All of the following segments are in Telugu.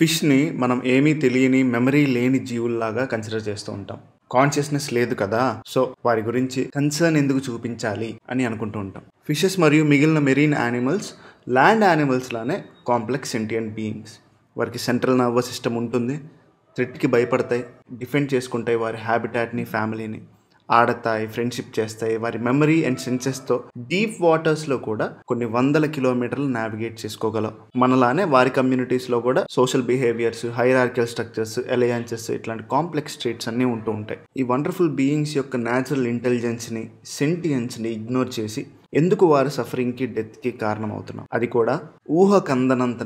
ఫిష్ని మనం ఏమీ తెలియని మెమరీ లేని జీవుల్లాగా కన్సిడర్ చేస్తూ ఉంటాం కాన్షియస్నెస్ లేదు కదా సో వారి గురించి కన్సర్న్ ఎందుకు చూపించాలి అని అనుకుంటూ ఉంటాం ఫిషెస్ మరియు మిగిలిన మెరీన్ యానిమల్స్ ల్యాండ్ యానిమల్స్ లానే కాంప్లెక్స్ సెంటియన్ బీయింగ్స్ వారికి సెంట్రల్ నర్వస్ సిస్టమ్ ఉంటుంది థ్రెట్కి భయపడతాయి డిఫెండ్ చేసుకుంటాయి వారి హ్యాబిటాట్ని ఫ్యామిలీని ఆడతాయి ఫ్రెండ్షిప్ చేస్తాయి వారి మెమరీ అండ్ సెన్సెస్తో డీప్ వాటర్స్లో కూడా కొన్ని వందల కిలోమీటర్లు నావిగేట్ చేసుకోగలం మనలానే వారి కమ్యూనిటీస్లో కూడా social behaviours hierarchical structures alliances ఇట్లాంటి కాంప్లెక్స్ స్ట్రీట్స్ అన్నీ ఉంటూ ఉంటాయి ఈ వండర్ఫుల్ బీయింగ్స్ యొక్క న్యాచురల్ ఇంటెలిజెన్స్ని సెంటియన్స్ని ఇగ్నోర్ చేసి ఎందుకు వారు సఫరింగ్కి డెత్కి కారణమవుతున్నాం అది కూడా ఊహ కందనంత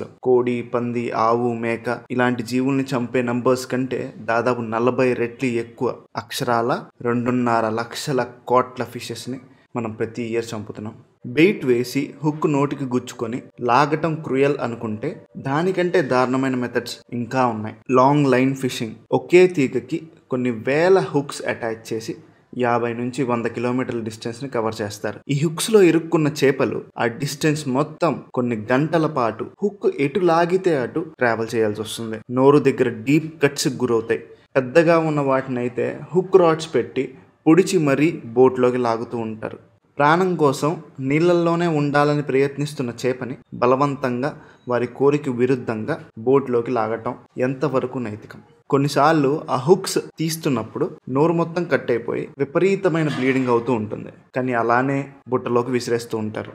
లో కోడి పంది ఆవు మేక ఇలాంటి జీవుల్ని చంపే నంబర్స్ కంటే దాదాపు నలభై రెట్లు ఎక్కువ అక్షరాల రెండున్నర లక్షల కోట్ల ఫిషెస్ని మనం ప్రతి ఇయర్ చంపుతున్నాం బెయిట్ వేసి హుక్ నోటికి గుచ్చుకొని లాగటం క్రుయల్ అనుకుంటే దానికంటే దారుణమైన మెథడ్స్ ఇంకా ఉన్నాయి లాంగ్ లైన్ ఫిషింగ్ ఒకే తీగకి కొన్ని వేల హుక్స్ అటాచ్ చేసి యాభై నుంచి వంద కిలోమీటర్ల డిస్టెన్స్ని కవర్ చేస్తారు ఈ హుక్స్లో ఇరుక్కున్న చేపలు ఆ డిస్టెన్స్ మొత్తం కొన్ని గంటల పాటు హుక్ ఎటు లాగితే అటు ట్రావెల్ చేయాల్సి వస్తుంది నోరు దగ్గర డీప్ కట్స్ గురవుతాయి పెద్దగా ఉన్న వాటిని అయితే హుక్ రాడ్స్ పెట్టి పొడిచి మరీ బోట్లోకి లాగుతూ ఉంటారు ప్రాణం కోసం నీళ్ళల్లోనే ఉండాలని ప్రయత్నిస్తున్న చేపని బలవంతంగా వారి కోరిక విరుద్ధంగా బోట్లోకి లాగటం ఎంతవరకు నైతికం కొన్నిసార్లు ఆ హుక్స్ తీస్తున్నప్పుడు నోరు మొత్తం కట్ అయిపోయి విపరీతమైన బ్లీడింగ్ అవుతూ ఉంటుంది కానీ అలానే బుట్టలోకి విసిరేస్తూ ఉంటారు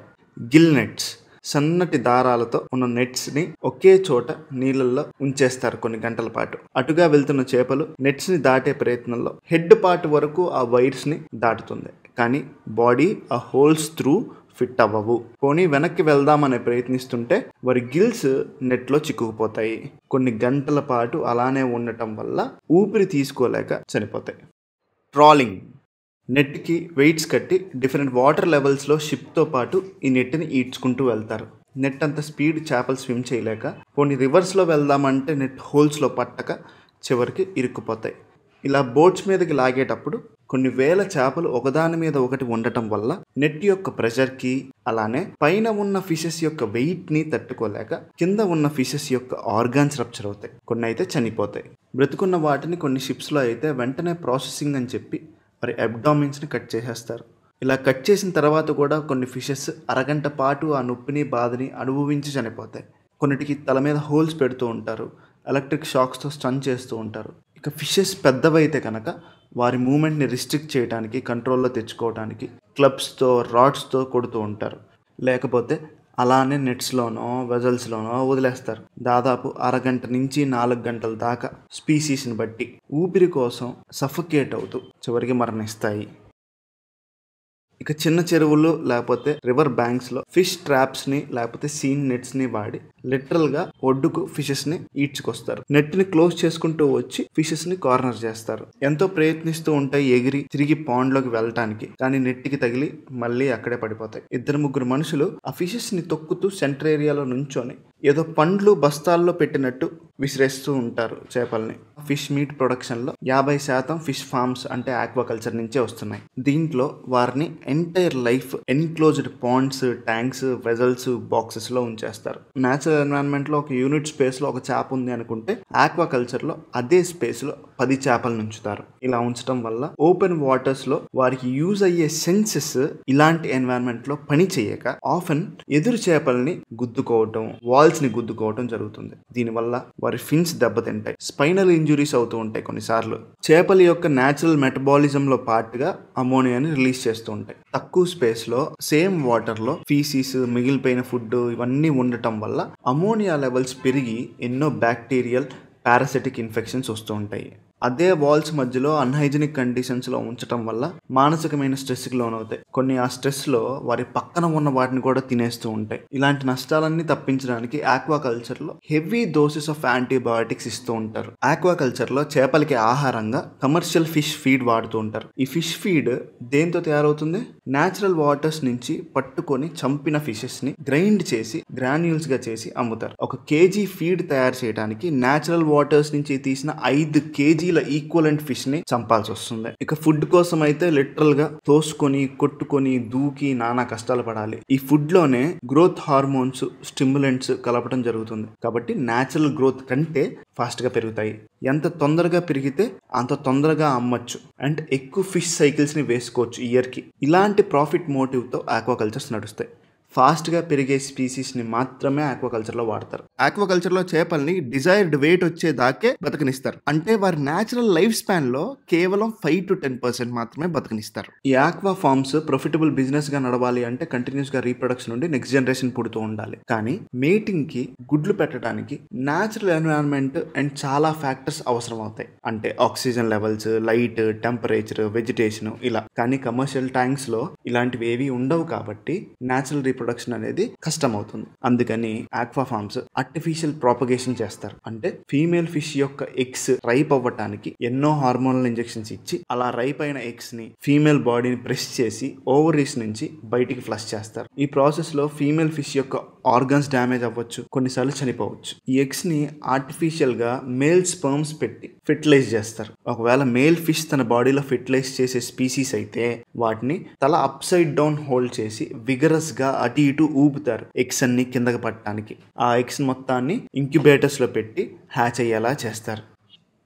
గిల్ నెట్స్ సన్నటి దారాలతో ఉన్న నెట్స్ని ఒకే చోట నీళ్ళల్లో ఉంచేస్తారు కొన్ని గంటల పాటు అటుగా వెళ్తున్న చేపలు నెట్స్ని దాటే ప్రయత్నంలో హెడ్ పార్ట్ వరకు ఆ వైర్స్ని దాటుతుంది కానీ బాడీ ఆ హోల్స్ త్రూ ఫిట్ అవ్వవు పోనీ వెనక్కి వెళ్దామనే ప్రయత్నిస్తుంటే వారి గిల్స్ నెట్లో చిక్కుకుపోతాయి కొన్ని గంటల పాటు అలానే ఉండటం వల్ల ఊపిరి తీసుకోలేక చనిపోతాయి ట్రాలింగ్ నెట్కి వెయిట్స్ కట్టి డిఫరెంట్ వాటర్ లెవెల్స్లో షిప్తో పాటు ఈ నెట్ని ఈడ్చుకుంటూ వెళ్తారు నెట్ అంత స్పీడ్ చేపలు స్విమ్ చేయలేక కొన్ని రివర్స్లో వెళ్దామంటే నెట్ హోల్స్లో పట్టక చివరికి ఇరుక్కుపోతాయి ఇలా బోట్స్ మీదకి లాగేటప్పుడు కొన్ని వేల చేపలు ఒకదాని మీద ఒకటి ఉండటం వల్ల నెట్ యొక్క ప్రెషర్కి అలానే పైన ఉన్న ఫిషెస్ యొక్క వెయిట్ని తట్టుకోలేక కింద ఉన్న ఫిషెస్ యొక్క ఆర్గాన్స్ రప్చర్ అవుతాయి కొన్ని అయితే చనిపోతాయి బ్రతుకున్న వాటిని కొన్ని షిప్స్లో అయితే వెంటనే ప్రాసెసింగ్ అని చెప్పి మరి అబ్డామిన్స్ని కట్ చేసేస్తారు ఇలా కట్ చేసిన తర్వాత కూడా కొన్ని ఫిషెస్ అరగంట పాటు ఆ నొప్పిని బాధని అనుభవించి చనిపోతాయి కొన్నిటికి తల మీద హోల్స్ పెడుతూ ఉంటారు ఎలక్ట్రిక్ షాక్స్తో స్టన్ చేస్తూ ఉంటారు ఇక ఫిషెస్ పెద్దవైతే కనుక వారి మూమెంట్ని రిస్ట్రిక్ట్ చేయడానికి కంట్రోల్లో తెచ్చుకోవడానికి క్లబ్స్తో రాడ్స్తో కొడుతూ ఉంటారు లేకపోతే అలానే నెట్స్లోనో వెజల్స్లోనో వదిలేస్తారు దాదాపు అరగంట నుంచి నాలుగు గంటల దాకా స్పీసీస్ని బట్టి ఊపిరి కోసం సఫకేట్ అవుతూ చివరికి మరణిస్తాయి ఇక చిన్న చెరువులు లేకపోతే రివర్ బ్యాంక్స్లో ఫిష్ ట్రాప్స్ని లేకపోతే సీన్ నెట్స్ని వాడి గా ఒడ్డుకు ఫిషెస్ ని ఈడ్చుకొస్తారు నెట్ని క్లోజ్ చేసుకుంటూ వచ్చి ఫిషెస్ ని కార్నర్ చేస్తారు ఎంతో ప్రయత్నిస్తూ ఉంటాయి ఎగిరి తిరిగి పాండ్ లోకి వెళ్ళటానికి కానీ నెట్టికి తగిలి మళ్ళీ అక్కడే పడిపోతాయి ఇద్దరు ముగ్గురు మనుషులు ఆ ఫిషెస్ ని తొక్కుతూ సెంటర్ ఏరియాలో నుంచొని ఏదో పండ్లు బస్తాల్లో పెట్టినట్టు విసిరేస్తూ ఉంటారు చేపల్ని ఫిష్ మీట్ ప్రొడక్షన్ లో యాభై శాతం ఫిష్ ఫార్మ్స్ అంటే ఆక్వాకల్చర్ నుంచే వస్తున్నాయి దీంట్లో వారిని entire life enclosed ponds tanks vessels boxes లో ఉంచేస్తారు నాచురల్ లో ఒక యూనిట్ స్పేస్లో ఒక చేప ఉంది అనుకుంటే ఆక్వాకల్చర్లో కల్చర్లో అదే స్పేస్లో పది చేపలను ఉంచుతారు ఇలా ఉంచడం వల్ల ఓపెన్ వాటర్స్లో వారికి యూజ్ అయ్యే సెన్సెస్ ఇలాంటి లో పని చేయక ఆఫెన్ ఎదురు చేపల్ని గుద్దుకోవటం వాల్స్ని గుద్దుకోవటం జరుగుతుంది దీనివల్ల వారి ఫిన్స్ దెబ్బతింటాయి స్పైనల్ ఇంజురీస్ అవుతూ ఉంటాయి కొన్నిసార్లు చేపల యొక్క న్యాచురల్ మెటబాలిజంలో పార్ట్గా అమోనియాని రిలీజ్ చేస్తూ ఉంటాయి తక్కువ స్పేస్లో సేమ్ వాటర్లో ఫీసీస్ మిగిలిపోయిన ఫుడ్ ఇవన్నీ ఉండటం వల్ల అమోనియా లెవెల్స్ పెరిగి ఎన్నో బ్యాక్టీరియల్ పారాసిటిక్ ఇన్ఫెక్షన్స్ వస్తూ ఉంటాయి అదే వాల్స్ మధ్యలో అన్హైజినిక్ కండిషన్స్లో ఉంచడం వల్ల మానసికమైన స్ట్రెస్కి లోనవుతాయి కొన్ని ఆ స్ట్రెస్లో వారి పక్కన ఉన్న వాటిని కూడా తినేస్తూ ఉంటాయి ఇలాంటి నష్టాలన్నీ తప్పించడానికి ఆక్వాకల్చర్లో హెవీ డోసెస్ ఆఫ్ యాంటీబయాటిక్స్ ఇస్తూ ఉంటారు ఆక్వాకల్చర్లో కల్చర్లో చేపలకి ఆహారంగా కమర్షియల్ ఫిష్ ఫీడ్ వాడుతూ ఉంటారు ఈ ఫిష్ ఫీడ్ దేంతో తయారవుతుంది న్యాచురల్ వాటర్స్ నుంచి పట్టుకొని చంపిన ఫిషెస్ని గ్రైండ్ చేసి గా చేసి అమ్ముతారు ఒక కేజీ ఫీడ్ తయారు చేయడానికి న్యాచురల్ వాటర్స్ నుంచి తీసిన ఐదు కేజీల ఈక్వలెంట్ ని చంపాల్సి వస్తుంది ఇక ఫుడ్ కోసం అయితే లిటరల్గా తోసుకొని కొట్టుకొని దూకి నానా కష్టాలు పడాలి ఈ ఫుడ్ లోనే గ్రోత్ హార్మోన్స్ స్టిమ్యులెంట్స్ కలపడం జరుగుతుంది కాబట్టి న్యాచురల్ గ్రోత్ కంటే ఫాస్ట్ గా పెరుగుతాయి ఎంత తొందరగా పెరిగితే అంత తొందరగా అమ్మచ్చు అండ్ ఎక్కువ ఫిష్ సైకిల్స్ని వేసుకోవచ్చు ఇయర్కి ఇలాంటి ఎలాంటి ప్రాఫిట్ మోటివ్తో ఆక్వాకల్చర్స్ నడుస్తాయి ఫాస్ట్గా పెరిగే స్పీసీస్ని మాత్రమే ఆక్వాకల్చర్లో వాడతారు ఆక్వాకల్చర్లో చేపల్ని డిజైర్డ్ వెయిట్ వచ్చేదాకే బతకనిస్తారు అంటే వారి న్యాచురల్ లైఫ్ స్పాన్లో కేవలం ఫైవ్ టు టెన్ పర్సెంట్ మాత్రమే బతకనిస్తారు ఈ ఆక్వా ఫార్మ్స్ ప్రొఫిటబుల్ బిజినెస్గా నడవాలి అంటే కంటిన్యూస్గా రీప్రొడక్షన్ నుండి నెక్స్ట్ జనరేషన్ పుడుతూ ఉండాలి కానీ మేటింగ్కి గుడ్లు పెట్టడానికి న్యాచురల్ ఎన్విరాన్మెంట్ అండ్ చాలా ఫ్యాక్టర్స్ అవసరం అవుతాయి అంటే oxygen levels light temperature vegetation ఇలా కానీ కమర్షియల్ ట్యాంక్స్లో ఇలాంటివి ఏవి ఉండవు కాబట్టి న్యాచురల్ రీప్రొడక్షన్ అనేది కష్టం అవుతుంది అందుకని ఆక్వా ఫార్మ్స్ ఆర్టిఫిషియల్ ప్రాపగేషన్ చేస్తారు అంటే ఫీమేల్ ఫిష్ యొక్క ఎగ్స్ రైప్ అవ్వటానికి ఎన్నో హార్మోనల్ ఇంజెక్షన్స్ ఇచ్చి అలా రైప్ అయిన ఎగ్స్ ని ఫీమేల్ బాడీని ప్రెస్ చేసి ఓవరీస్ నుంచి బయటికి ఫ్లష్ చేస్తారు ఈ ప్రాసెస్ లో ఫీమేల్ ఫిష్ యొక్క ఆర్గన్స్ డ్యామేజ్ అవ్వచ్చు కొన్నిసార్లు చనిపోవచ్చు ఈ ఎగ్స్ ని ఆర్టిఫిషియల్ గా మేల్ స్పర్మ్స్ పెట్టి ఫెర్టిలైజ్ చేస్తారు ఒకవేళ మేల్ ఫిష్ తన బాడీలో ఫెర్టిలైజ్ చేసే స్పీసీస్ అయితే వాటిని తల అప్ సైడ్ డౌన్ హోల్డ్ చేసి విగరస్ గా ఆ అటు ఇటు ఊపుతారు ఎగ్స్ అన్ని కిందకి పట్టడానికి ఆ ఎగ్స్ మొత్తాన్ని ఇంక్యుబేటర్స్లో పెట్టి హ్యాచ్ అయ్యేలా చేస్తారు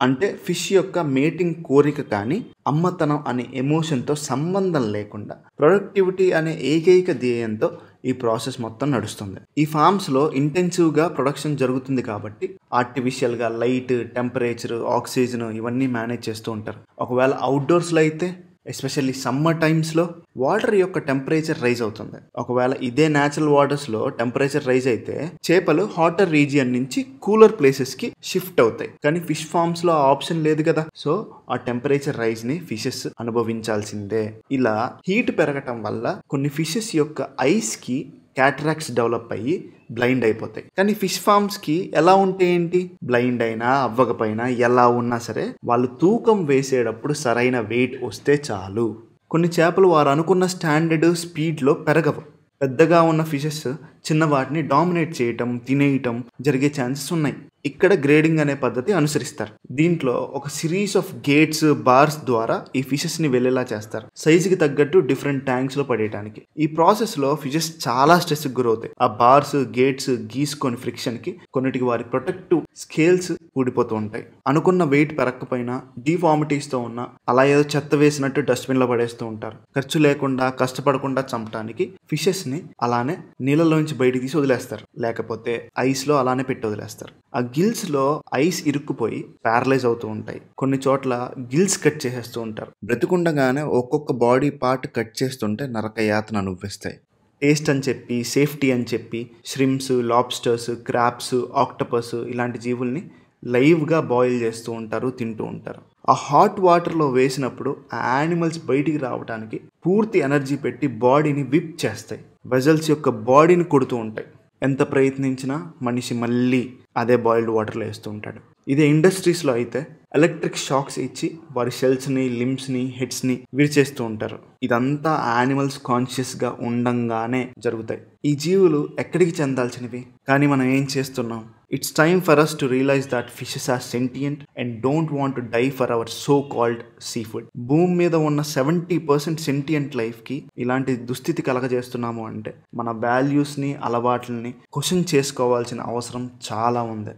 అంటే ఫిష్ యొక్క మేటింగ్ కోరిక కానీ అమ్మతనం అనే ఎమోషన్తో సంబంధం లేకుండా ప్రొడక్టివిటీ అనే ఏకైక ధ్యేయంతో ఈ ప్రాసెస్ మొత్తం నడుస్తుంది ఈ ఫామ్స్లో ఇంటెన్సివ్గా ప్రొడక్షన్ జరుగుతుంది కాబట్టి ఆర్టిఫిషియల్గా లైట్ టెంపరేచర్ ఆక్సిజన్ ఇవన్నీ మేనేజ్ చేస్తూ ఉంటారు ఒకవేళ అవుట్డోర్స్లో అయితే ఎస్పెషల్లీ సమ్మర్ టైమ్స్లో వాటర్ యొక్క టెంపరేచర్ రైజ్ అవుతుంది ఒకవేళ ఇదే న్యాచురల్ వాటర్స్లో టెంపరేచర్ రైజ్ అయితే చేపలు హాటర్ రీజియన్ నుంచి కూలర్ ప్లేసెస్కి షిఫ్ట్ అవుతాయి కానీ ఫిష్ ఫార్మ్స్లో ఆ ఆప్షన్ లేదు కదా సో ఆ టెంపరేచర్ రైజ్ని ఫిషెస్ అనుభవించాల్సిందే ఇలా హీట్ పెరగటం వల్ల కొన్ని ఫిషెస్ యొక్క ఐస్కి క్యాటరాక్స్ డెవలప్ అయ్యి బ్లైండ్ అయిపోతాయి కానీ ఫిష్ ఫార్మ్స్ కి ఎలా ఉంటే ఏంటి బ్లైండ్ అయినా అవ్వకపోయినా ఎలా ఉన్నా సరే వాళ్ళు తూకం వేసేటప్పుడు సరైన వెయిట్ వస్తే చాలు కొన్ని చేపలు వారు అనుకున్న స్టాండర్డ్ స్పీడ్లో పెరగవు పెద్దగా ఉన్న ఫిషెస్ చిన్న వాటిని డామినేట్ చేయటం తినేయటం జరిగే ఛాన్సెస్ ఉన్నాయి ఇక్కడ గ్రేడింగ్ అనే పద్ధతి అనుసరిస్తారు దీంట్లో ఒక సిరీస్ ఆఫ్ గేట్స్ బార్స్ ద్వారా ఈ ఫిషెస్ ని వెళ్ళేలా చేస్తారు సైజుకి తగ్గట్టు డిఫరెంట్ ట్యాంక్స్ లో పడేయడానికి ఈ ప్రాసెస్ లో ఫిషెస్ చాలా స్ట్రెస్ గురవుతాయి ఆ బార్స్ గేట్స్ గీసుకొని ఫ్రిక్షన్ కి కొన్నిటికి వారి ప్రొటెక్టివ్ స్కేల్స్ ఊడిపోతూ ఉంటాయి అనుకున్న వెయిట్ పెరగకపోయినా డిఫార్మిటీస్ తో ఉన్న అలా ఏదో చెత్త వేసినట్టు డస్ట్బిన్ లో పడేస్తూ ఉంటారు ఖర్చు లేకుండా కష్టపడకుండా చంపడానికి ఫిషెస్ ని అలానే నీళ్ళలోంచి బయటికి తీసి వదిలేస్తారు లేకపోతే ఐస్ లో అలానే పెట్టి వదిలేస్తారు గిల్స్లో ఐస్ ఇరుక్కుపోయి ప్యారలైజ్ అవుతూ ఉంటాయి కొన్ని చోట్ల గిల్స్ కట్ చేసేస్తూ ఉంటారు బ్రతుకుండగానే ఒక్కొక్క బాడీ పార్ట్ కట్ చేస్తుంటే నరక యాతన అనుభవిస్తాయి టేస్ట్ అని చెప్పి సేఫ్టీ అని చెప్పి ష్రిమ్స్ లాబ్స్టర్స్ క్రాప్స్ ఆక్టపస్ ఇలాంటి జీవుల్ని లైవ్గా బాయిల్ చేస్తూ ఉంటారు తింటూ ఉంటారు ఆ హాట్ వాటర్లో వేసినప్పుడు ఆ యానిమల్స్ బయటికి రావడానికి పూర్తి ఎనర్జీ పెట్టి బాడీని విప్ చేస్తాయి వెజల్స్ యొక్క బాడీని కొడుతూ ఉంటాయి ఎంత ప్రయత్నించినా మనిషి మళ్ళీ అదే బాయిల్డ్ వాటర్లో వేస్తూ ఉంటాడు ఇదే ఇండస్ట్రీస్లో అయితే ఎలక్ట్రిక్ షాక్స్ ఇచ్చి వారి సెల్స్ని లిమ్స్ని హెడ్స్ని విరిచేస్తూ ఉంటారు ఇదంతా యానిమల్స్ కాన్షియస్గా ఉండంగానే జరుగుతాయి ఈ జీవులు ఎక్కడికి చెందాల్సినవి కానీ మనం ఏం చేస్తున్నాం it's time for us to realise that fishes are sentient and don't want to die for our so called seafood భూమి మీద ఉన్న సెవెంటీ పర్సెంట్ సెంటియంట్ లైఫ్కి ఇలాంటి దుస్థితి కలగజేస్తున్నాము అంటే మన వాల్యూస్ని అలవాట్లని క్వశ్చన్ చేసుకోవాల్సిన అవసరం చాలా ఉంది